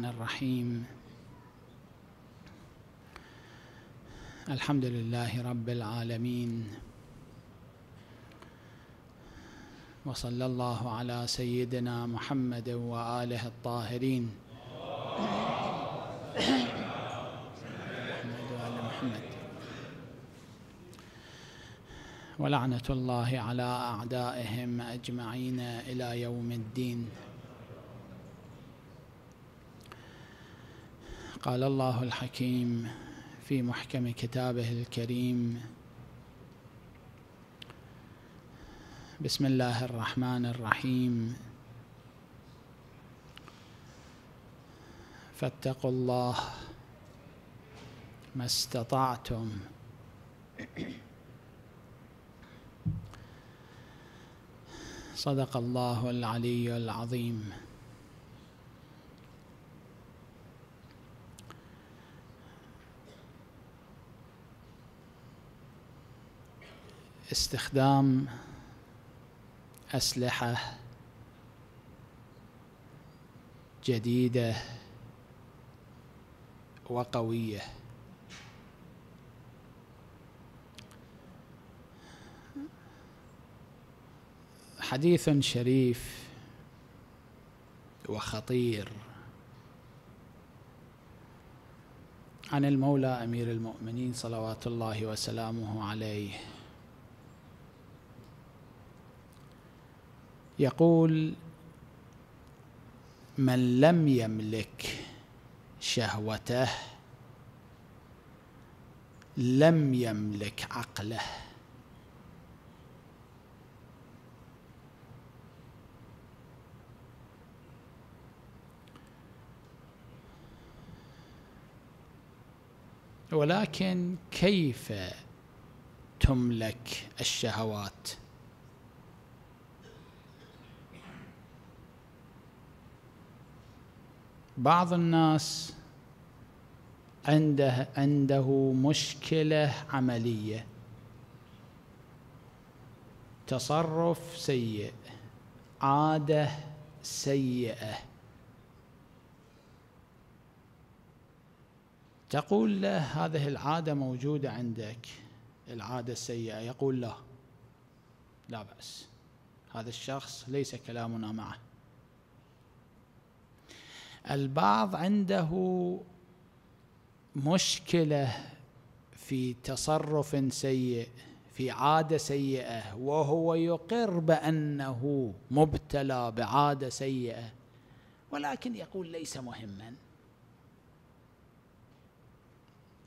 الرحمن الرحيم الحمد لله رب العالمين وصلى الله على سيدنا محمد وآله الطاهرين محمد وآل محمد ولعنة الله على أعدائهم أجمعين إلى يوم الدين قال الله الحكيم في محكم كتابه الكريم بسم الله الرحمن الرحيم فاتقوا الله ما استطعتم صدق الله العلي العظيم استخدام أسلحة جديدة وقوية حديث شريف وخطير عن المولى امير المؤمنين صلوات الله وسلامه عليه يقول من لم يملك شهوته لم يملك عقله ولكن كيف تملك الشهوات بعض الناس عنده عنده مشكلة عملية تصرف سيء عادة سيئة تقول له هذه العادة موجودة عندك العادة السيئة يقول لا لا بأس هذا الشخص ليس كلامنا معه البعض عنده مشكله في تصرف سيء في عاده سيئه وهو يقر بانه مبتلى بعاده سيئه ولكن يقول ليس مهما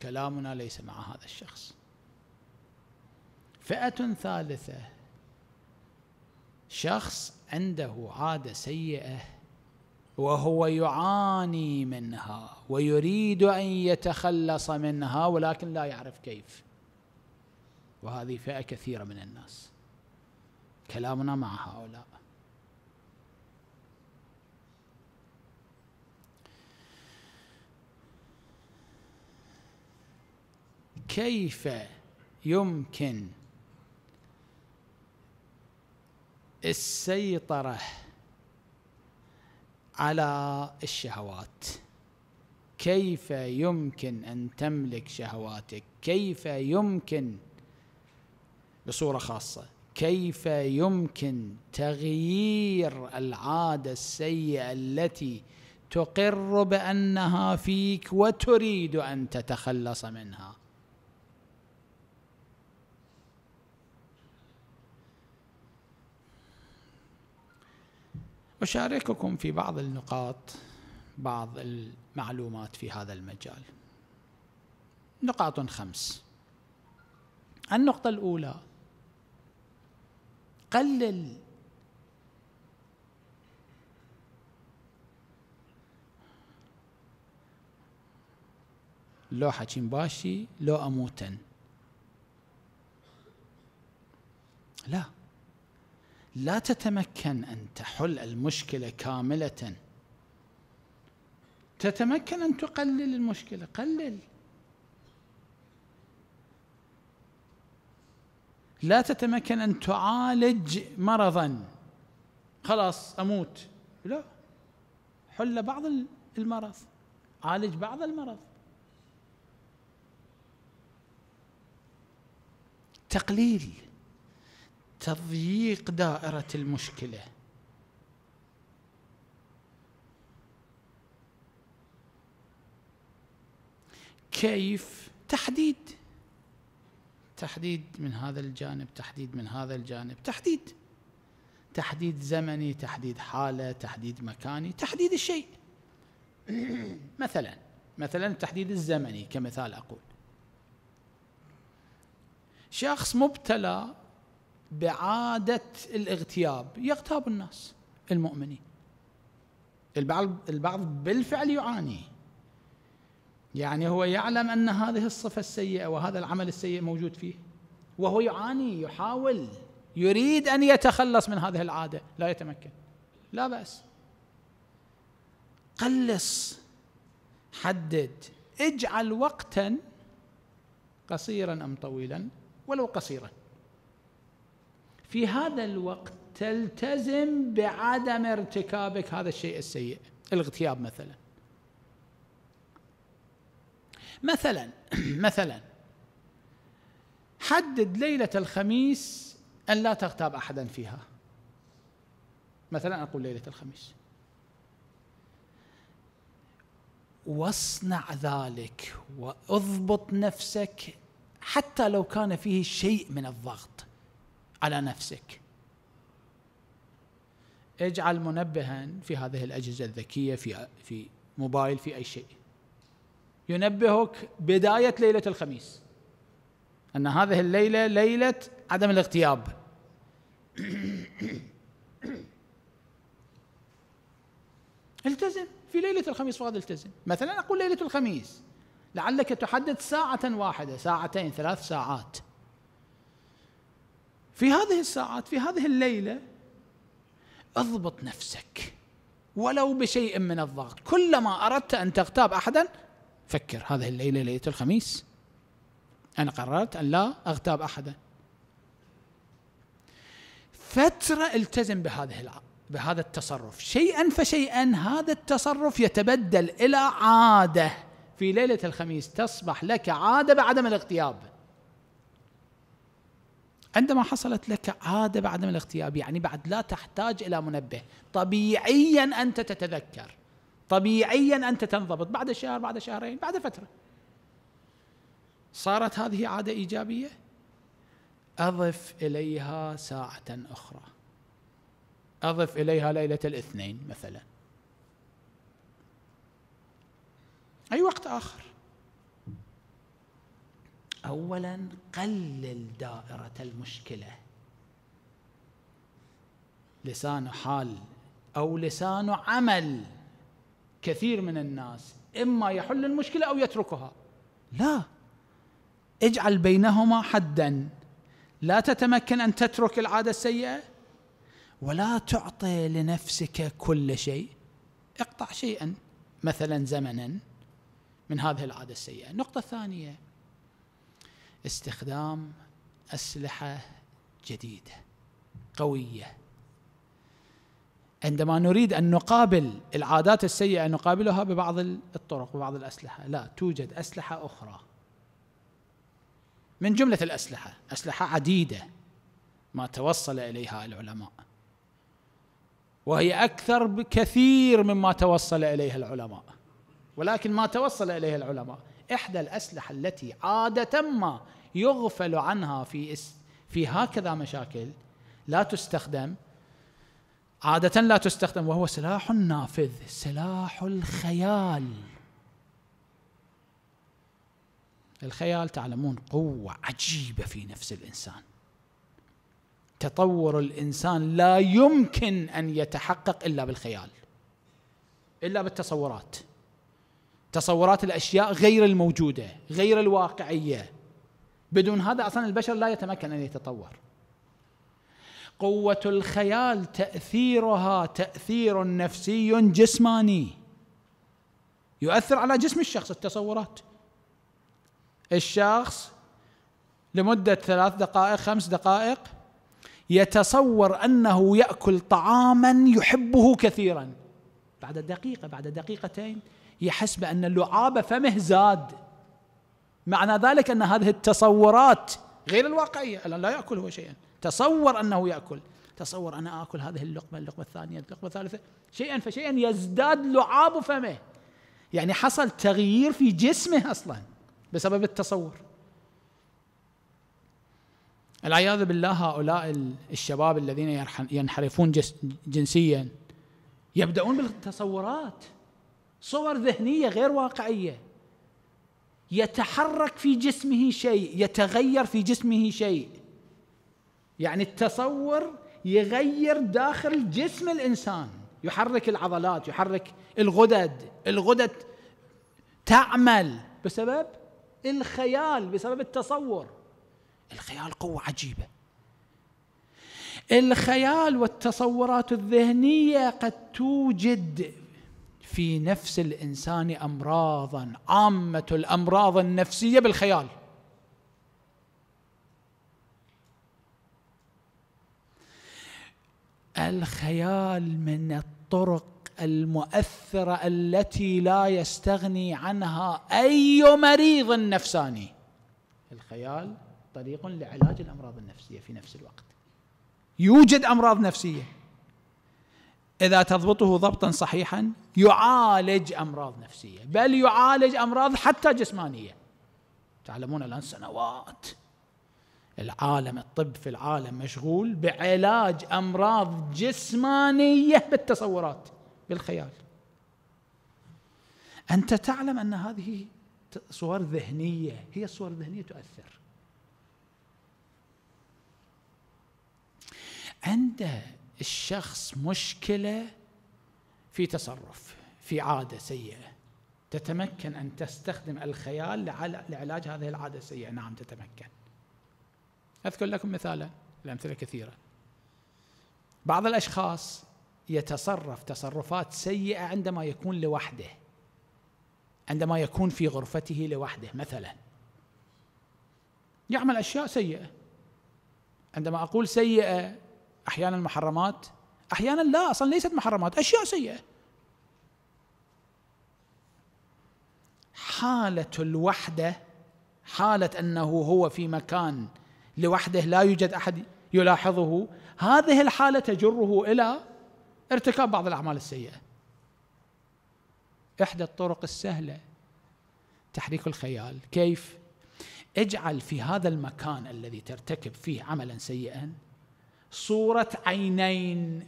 كلامنا ليس مع هذا الشخص فئه ثالثه شخص عنده عاده سيئه وهو يعاني منها ويريد ان يتخلص منها ولكن لا يعرف كيف وهذه فئه كثيره من الناس كلامنا مع هؤلاء كيف يمكن السيطره على الشهوات كيف يمكن ان تملك شهواتك كيف يمكن بصوره خاصه كيف يمكن تغيير العاده السيئه التي تقر بانها فيك وتريد ان تتخلص منها أشارككم في بعض النقاط بعض المعلومات في هذا المجال نقاط خمس النقطة الأولى قلل لو حكيم باشي لو أموتن لا لا تتمكن ان تحل المشكله كامله تتمكن ان تقلل المشكله قلل لا تتمكن ان تعالج مرضا خلاص اموت لا حل بعض المرض عالج بعض المرض تقليل تضييق دائره المشكله كيف تحديد تحديد من هذا الجانب تحديد من هذا الجانب تحديد تحديد زمني تحديد حاله تحديد مكاني تحديد الشيء مثلا مثلا التحديد الزمني كمثال اقول شخص مبتلى بعادة الاغتياب يغتاب الناس المؤمنين البعض البعض بالفعل يعاني يعني هو يعلم ان هذه الصفه السيئه وهذا العمل السيء موجود فيه وهو يعاني يحاول يريد ان يتخلص من هذه العاده لا يتمكن لا باس قلص حدد اجعل وقتا قصيرا ام طويلا ولو قصيرا في هذا الوقت تلتزم بعدم ارتكابك هذا الشيء السيء الاغتياب مثلا مثلا مثلا حدد ليلة الخميس أن لا تغتاب أحدا فيها مثلا أقول ليلة الخميس واصنع ذلك واضبط نفسك حتى لو كان فيه شيء من الضغط على نفسك اجعل منبها في هذه الأجهزة الذكية في في موبايل في أي شيء ينبهك بداية ليلة الخميس أن هذه الليلة ليلة عدم الاغتياب التزم في ليلة الخميس فقط التزم مثلا أقول ليلة الخميس لعلك تحدد ساعة واحدة ساعتين ثلاث ساعات في هذه الساعات في هذه الليله اضبط نفسك ولو بشيء من الضغط كلما اردت ان تغتاب احدا فكر هذه الليله ليله الخميس انا قررت ان لا اغتاب احدا فتره التزم بهذه الع... بهذا التصرف شيئا فشيئا هذا التصرف يتبدل الى عاده في ليله الخميس تصبح لك عاده بعدم الاغتياب عندما حصلت لك عادة بعدم الاغتياب يعني بعد لا تحتاج إلى منبه طبيعيا أنت تتذكر طبيعيا أنت تنضبط بعد شهر بعد شهرين بعد فترة صارت هذه عادة إيجابية أضف إليها ساعة أخرى أضف إليها ليلة الاثنين مثلا أي وقت آخر اولا قلل دائره المشكله لسان حال او لسان عمل كثير من الناس اما يحل المشكله او يتركها لا اجعل بينهما حدا لا تتمكن ان تترك العاده السيئه ولا تعطي لنفسك كل شيء اقطع شيئا مثلا زمنا من هذه العاده السيئه النقطه الثانيه استخدام اسلحه جديده قويه عندما نريد ان نقابل العادات السيئه نقابلها ببعض الطرق وبعض الاسلحه لا توجد اسلحه اخرى من جمله الاسلحه اسلحه عديده ما توصل اليها العلماء وهي اكثر بكثير مما توصل اليها العلماء ولكن ما توصل اليها العلماء إحدى الأسلحة التي عادة ما يغفل عنها في في هكذا مشاكل لا تستخدم عادة لا تستخدم وهو سلاح نافذ سلاح الخيال الخيال تعلمون قوة عجيبة في نفس الإنسان تطور الإنسان لا يمكن أن يتحقق إلا بالخيال إلا بالتصورات تصورات الاشياء غير الموجوده غير الواقعيه بدون هذا اصلا البشر لا يتمكن ان يتطور قوه الخيال تاثيرها تاثير نفسي جسماني يؤثر على جسم الشخص التصورات الشخص لمده ثلاث دقائق خمس دقائق يتصور انه ياكل طعاما يحبه كثيرا بعد دقيقه بعد دقيقتين يحس بأن اللعاب فمه زاد معنى ذلك أن هذه التصورات غير الواقعية الآن لا يأكل هو شيئا تصور أنه يأكل تصور أنا آكل هذه اللقمة اللقمة الثانية اللقمة الثالثة شيئا فشيئا يزداد لعاب فمه يعني حصل تغيير في جسمه أصلا بسبب التصور العياذ بالله هؤلاء الشباب الذين ينحرفون جنسيا يبدأون بالتصورات صور ذهنيه غير واقعيه يتحرك في جسمه شيء يتغير في جسمه شيء يعني التصور يغير داخل جسم الانسان يحرك العضلات يحرك الغدد الغدد تعمل بسبب الخيال بسبب التصور الخيال قوه عجيبه الخيال والتصورات الذهنيه قد توجد في نفس الانسان امراضا عامه الامراض النفسيه بالخيال الخيال من الطرق المؤثره التي لا يستغني عنها اي مريض نفساني الخيال طريق لعلاج الامراض النفسيه في نفس الوقت يوجد امراض نفسيه اذا تضبطه ضبطا صحيحا يعالج امراض نفسيه بل يعالج امراض حتى جسمانيه تعلمون الان سنوات العالم الطب في العالم مشغول بعلاج امراض جسمانيه بالتصورات بالخيال انت تعلم ان هذه صور ذهنيه هي الصور الذهنيه تؤثر عند الشخص مشكله في تصرف في عاده سيئه تتمكن ان تستخدم الخيال لعلاج هذه العاده السيئه نعم تتمكن اذكر لكم مثالا الامثله كثيره بعض الاشخاص يتصرف تصرفات سيئه عندما يكون لوحده عندما يكون في غرفته لوحده مثلا يعمل اشياء سيئه عندما اقول سيئه احيانا محرمات احيانا لا اصلا ليست محرمات اشياء سيئه حاله الوحده حاله انه هو في مكان لوحده لا يوجد احد يلاحظه هذه الحاله تجره الى ارتكاب بعض الاعمال السيئه احدى الطرق السهله تحريك الخيال كيف اجعل في هذا المكان الذي ترتكب فيه عملا سيئا صورة عينين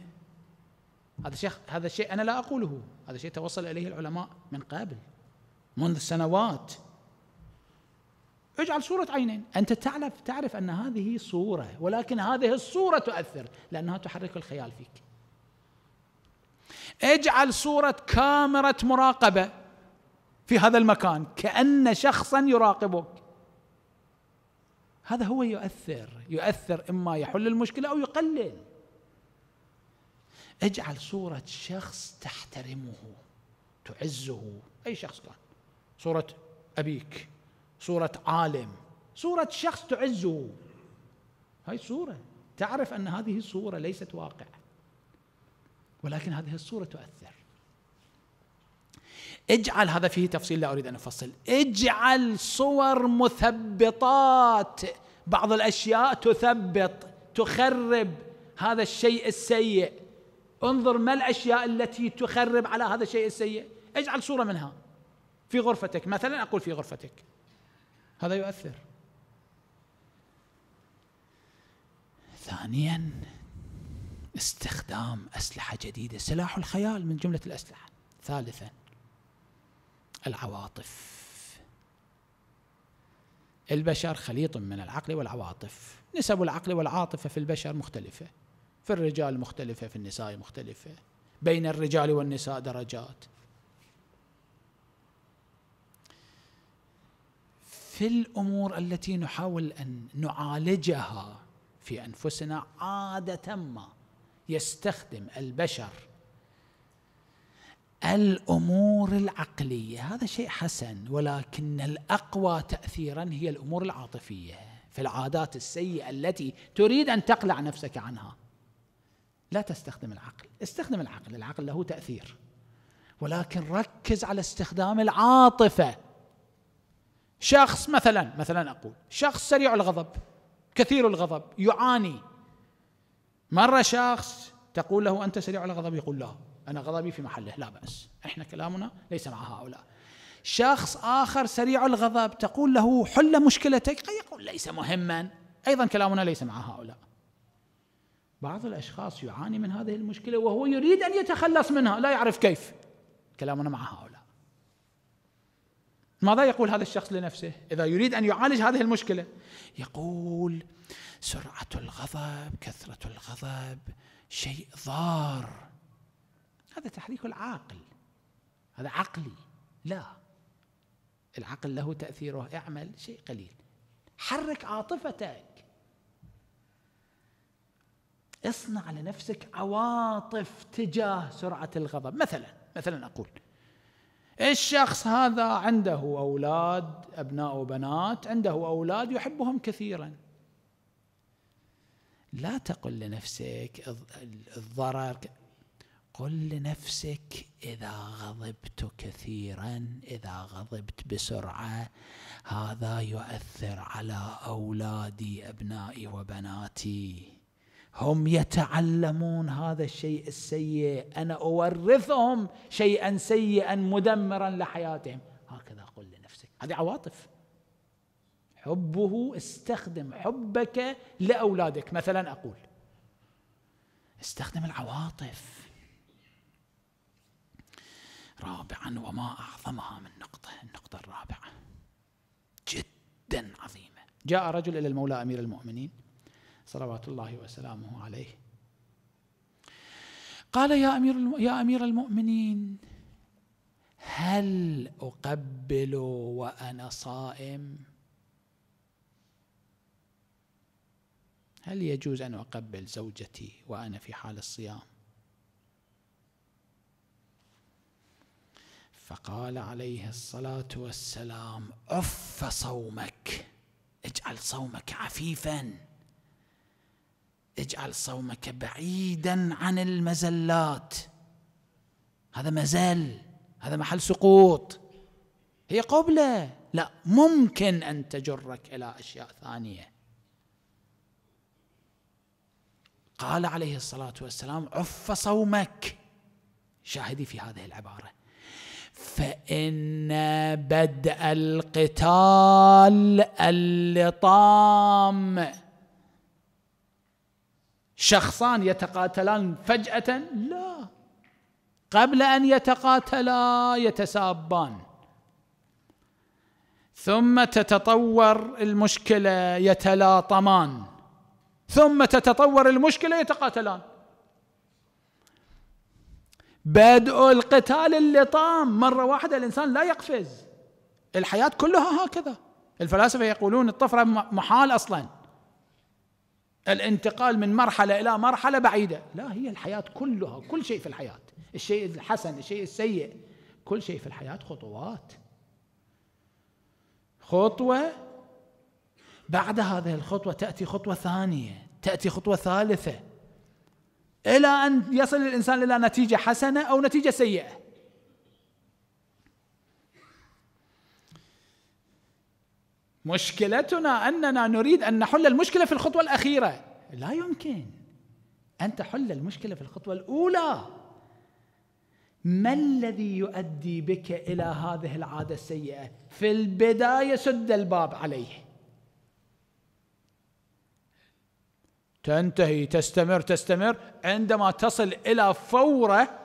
هذا شيخ هذا شيء أنا لا أقوله هذا شيء توصل إليه العلماء من قبل منذ سنوات اجعل صورة عينين أنت تعرف تعرف أن هذه صورة ولكن هذه الصورة تؤثر لأنها تحرك الخيال فيك اجعل صورة كاميرا مراقبة في هذا المكان كأن شخصا يراقبك هذا هو يؤثر يؤثر إما يحل المشكلة أو يقلل اجعل صورة شخص تحترمه تعزه أي شخص كان صورة أبيك صورة عالم صورة شخص تعزه هاي صورة تعرف أن هذه الصورة ليست واقع ولكن هذه الصورة تؤثر اجعل هذا فيه تفصيل لا اريد ان افصل اجعل صور مثبطات بعض الاشياء تثبط تخرب هذا الشيء السيء انظر ما الاشياء التي تخرب على هذا الشيء السيء اجعل صوره منها في غرفتك مثلا اقول في غرفتك هذا يؤثر ثانيا استخدام اسلحه جديده سلاح الخيال من جمله الاسلحه ثالثا العواطف البشر خليط من العقل والعواطف نسب العقل والعاطفة في البشر مختلفة في الرجال مختلفة في النساء مختلفة بين الرجال والنساء درجات في الأمور التي نحاول أن نعالجها في أنفسنا عادة ما يستخدم البشر الامور العقليه هذا شيء حسن ولكن الاقوى تاثيرا هي الامور العاطفيه في العادات السيئه التي تريد ان تقلع نفسك عنها لا تستخدم العقل استخدم العقل العقل له تاثير ولكن ركز على استخدام العاطفه شخص مثلا مثلا اقول شخص سريع الغضب كثير الغضب يعاني مره شخص تقول له انت سريع الغضب يقول لا أنا غضبي في محله لا بأس إحنا كلامنا ليس مع هؤلاء شخص آخر سريع الغضب تقول له حل مشكلتك قد يقول ليس مهما أيضا كلامنا ليس مع هؤلاء بعض الأشخاص يعاني من هذه المشكلة وهو يريد أن يتخلص منها لا يعرف كيف كلامنا مع هؤلاء ماذا يقول هذا الشخص لنفسه إذا يريد أن يعالج هذه المشكلة يقول سرعة الغضب كثرة الغضب شيء ضار هذا تحريك العاقل هذا عقلي لا العقل له تأثيره اعمل شيء قليل حرك عاطفتك اصنع لنفسك عواطف تجاه سرعة الغضب مثلا مثلا أقول الشخص هذا عنده أولاد أبناء وبنات عنده أولاد يحبهم كثيرا لا تقل لنفسك الضرر قل لنفسك اذا غضبت كثيرا اذا غضبت بسرعه هذا يؤثر على اولادي ابنائي وبناتي هم يتعلمون هذا الشيء السيء انا اورثهم شيئا سيئا مدمرا لحياتهم هكذا قل لنفسك هذه عواطف حبه استخدم حبك لاولادك مثلا اقول استخدم العواطف رابعا وما أعظمها من نقطة النقطة الرابعة جدا عظيمة جاء رجل إلى المولى أمير المؤمنين صلوات الله وسلامه عليه قال يا أمير يا أمير المؤمنين هل أقبل وأنا صائم؟ هل يجوز أن أقبل زوجتي وأنا في حال الصيام؟ فقال عليه الصلاه والسلام عف صومك اجعل صومك عفيفا اجعل صومك بعيدا عن المزلات هذا مزل هذا محل سقوط هي قبله لا ممكن ان تجرك الى اشياء ثانيه قال عليه الصلاه والسلام عف صومك شاهدي في هذه العباره فان بدء القتال اللطام شخصان يتقاتلان فجاه لا قبل ان يتقاتلا يتسابان ثم تتطور المشكله يتلاطمان ثم تتطور المشكله يتقاتلان بدء القتال اللطام مرة واحدة الإنسان لا يقفز الحياة كلها هكذا الفلاسفة يقولون الطفرة محال أصلا الانتقال من مرحلة إلى مرحلة بعيدة لا هي الحياة كلها كل شيء في الحياة الشيء الحسن الشيء السيء كل شيء في الحياة خطوات خطوة بعد هذه الخطوة تأتي خطوة ثانية تأتي خطوة ثالثة إلى أن يصل الإنسان إلى نتيجة حسنة أو نتيجة سيئة مشكلتنا أننا نريد أن نحل المشكلة في الخطوة الأخيرة لا يمكن أن تحل المشكلة في الخطوة الأولى ما الذي يؤدي بك إلى هذه العادة السيئة في البداية سد الباب عليه تنتهي تستمر تستمر عندما تصل إلى فورة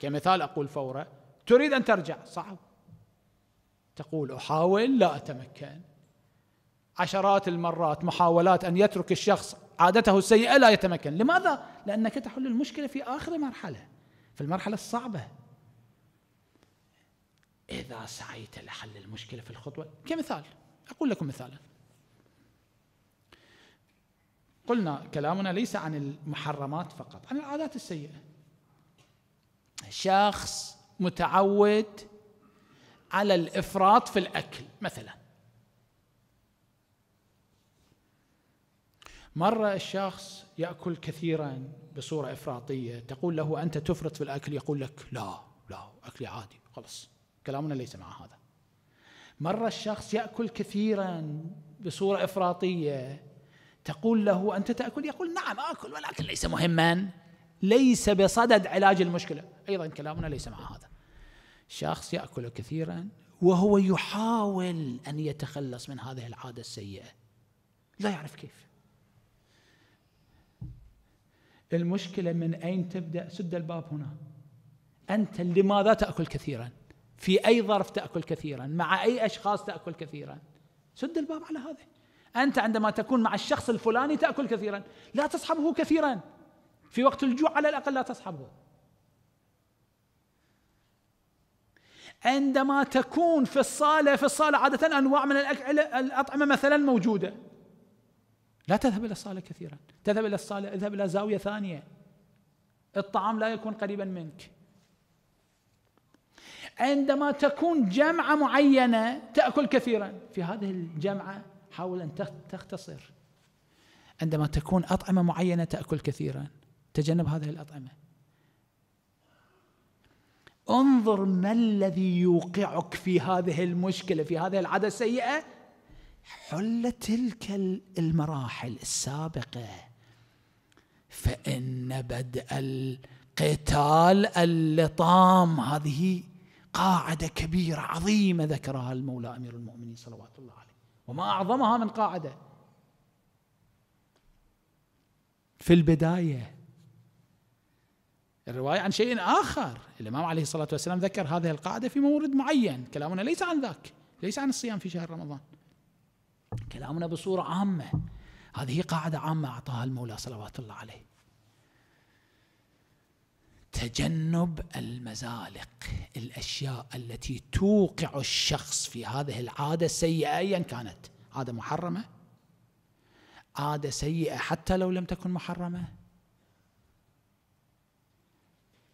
كمثال أقول فورة تريد أن ترجع صعب تقول أحاول لا أتمكن عشرات المرات محاولات أن يترك الشخص عادته السيئة لا يتمكن لماذا؟ لأنك تحل المشكلة في آخر مرحلة في المرحلة الصعبة إذا سعيت لحل المشكلة في الخطوة كمثال أقول لكم مثالا قلنا كلامنا ليس عن المحرمات فقط عن العادات السيئة شخص متعود على الإفراط في الأكل مثلا مرة الشخص يأكل كثيرا بصورة إفراطية تقول له أنت تفرط في الأكل يقول لك لا لا أكلي عادي خلص كلامنا ليس مع هذا مرة الشخص يأكل كثيرا بصورة إفراطية تقول له أنت تأكل يقول نعم آكل ولكن ليس مهما ليس بصدد علاج المشكلة أيضا كلامنا ليس مع هذا شخص يأكل كثيرا وهو يحاول أن يتخلص من هذه العادة السيئة لا يعرف كيف المشكلة من أين تبدأ سد الباب هنا أنت لماذا تأكل كثيرا في أي ظرف تأكل كثيرا مع أي أشخاص تأكل كثيرا سد الباب على هذا أنت عندما تكون مع الشخص الفلاني تأكل كثيرا لا تصحبه كثيرا في وقت الجوع على الأقل لا تصحبه عندما تكون في الصالة في الصالة عادة أنواع من الأطعمة مثلا موجودة لا تذهب إلى الصالة كثيرا تذهب إلى الصالة اذهب إلى زاوية ثانية الطعام لا يكون قريبا منك عندما تكون جمعة معينة تأكل كثيرا في هذه الجمعة حاول أن تختصر عندما تكون أطعمة معينة تأكل كثيرا تجنب هذه الأطعمة انظر ما الذي يوقعك في هذه المشكلة في هذه العادة السيئة حل تلك المراحل السابقة فإن بدء القتال اللطام هذه قاعدة كبيرة عظيمة ذكرها المولى أمير المؤمنين صلوات الله عليه وما أعظمها من قاعدة في البداية الرواية عن شيء آخر الإمام عليه الصلاة والسلام ذكر هذه القاعدة في مورد معين كلامنا ليس عن ذاك ليس عن الصيام في شهر رمضان كلامنا بصورة عامة هذه قاعدة عامة أعطاها المولى صلوات الله عليه تجنب المزالق الاشياء التي توقع الشخص في هذه العاده السيئه ايا كانت عاده محرمه عاده سيئه حتى لو لم تكن محرمه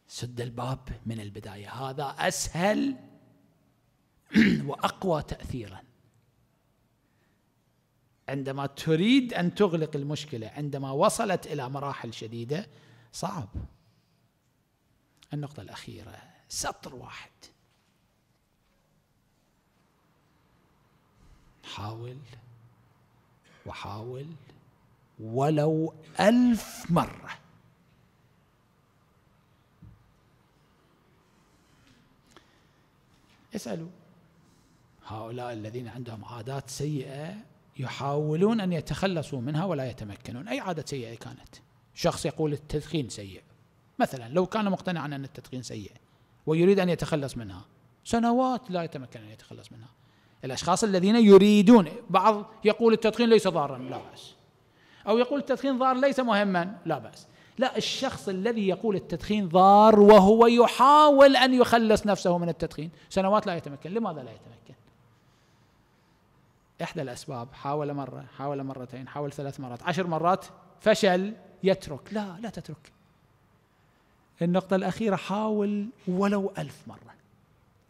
سد الباب من البدايه هذا اسهل واقوى تاثيرا عندما تريد ان تغلق المشكله عندما وصلت الى مراحل شديده صعب النقطة الأخيرة سطر واحد حاول وحاول ولو ألف مرة اسألوا هؤلاء الذين عندهم عادات سيئة يحاولون أن يتخلصوا منها ولا يتمكنون أي عادة سيئة كانت شخص يقول التدخين سيء مثلا لو كان مقتنعا أن التدخين سيء ويريد أن يتخلص منها سنوات لا يتمكن أن يتخلص منها الأشخاص الذين يريدون بعض يقول التدخين ليس ضارا لا بأس أو يقول التدخين ضار ليس مهما لا بأس لا الشخص الذي يقول التدخين ضار وهو يحاول أن يخلص نفسه من التدخين سنوات لا يتمكن لماذا لا يتمكن إحدى الأسباب حاول مرة حاول مرتين حاول ثلاث مرات عشر مرات فشل يترك لا لا تترك النقطة الأخيرة حاول ولو ألف مرة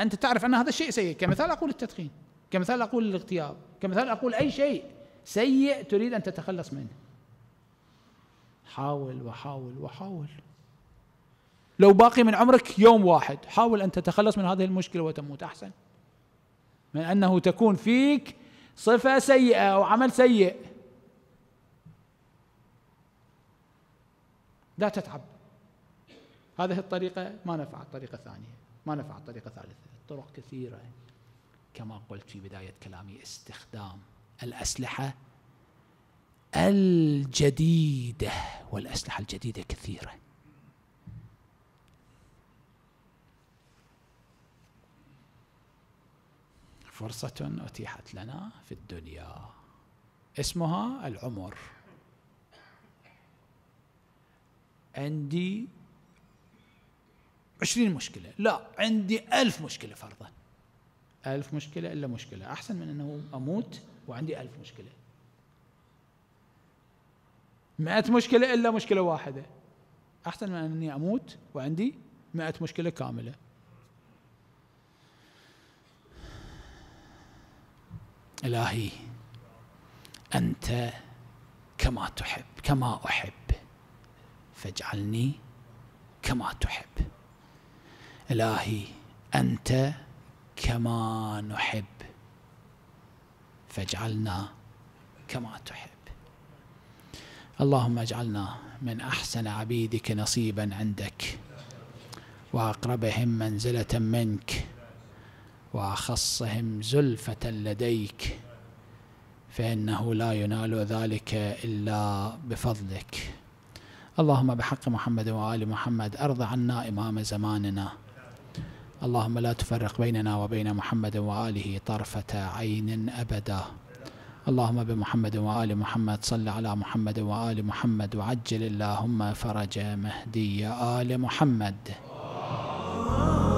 أنت تعرف أن هذا الشيء سيء كمثال أقول التدخين كمثال أقول الاغتياب كمثال أقول أي شيء سيء تريد أن تتخلص منه حاول وحاول وحاول لو باقي من عمرك يوم واحد حاول أن تتخلص من هذه المشكلة وتموت أحسن من أنه تكون فيك صفة سيئة أو عمل سيء لا تتعب هذه الطريقة ما نفعت طريقة ثانية ما نفعت طريقة ثالثة الطرق كثيرة كما قلت في بداية كلامي استخدام الأسلحة الجديدة والأسلحة الجديدة كثيرة فرصة أتيحت لنا في الدنيا اسمها العمر عندي 20 مشكله لا عندي ألف مشكله فرضا ألف مشكله الا مشكله احسن من انه اموت وعندي ألف مشكله مئة مشكله الا مشكله واحده احسن من اني اموت وعندي مئة مشكله كامله الهي انت كما تحب كما احب فاجعلني كما تحب إلهي أنت كما نحب فاجعلنا كما تحب اللهم اجعلنا من أحسن عبيدك نصيبا عندك وأقربهم منزلة منك وأخصهم زلفة لديك فإنه لا ينال ذلك إلا بفضلك اللهم بحق محمد وآل محمد أرض عنا إمام زماننا اللهم لا تفرق بيننا وبين محمد وآله طرفة عين أبدا اللهم بمحمد وآل محمد صل على محمد وآل محمد وعجل اللهم فرج مهدي آل محمد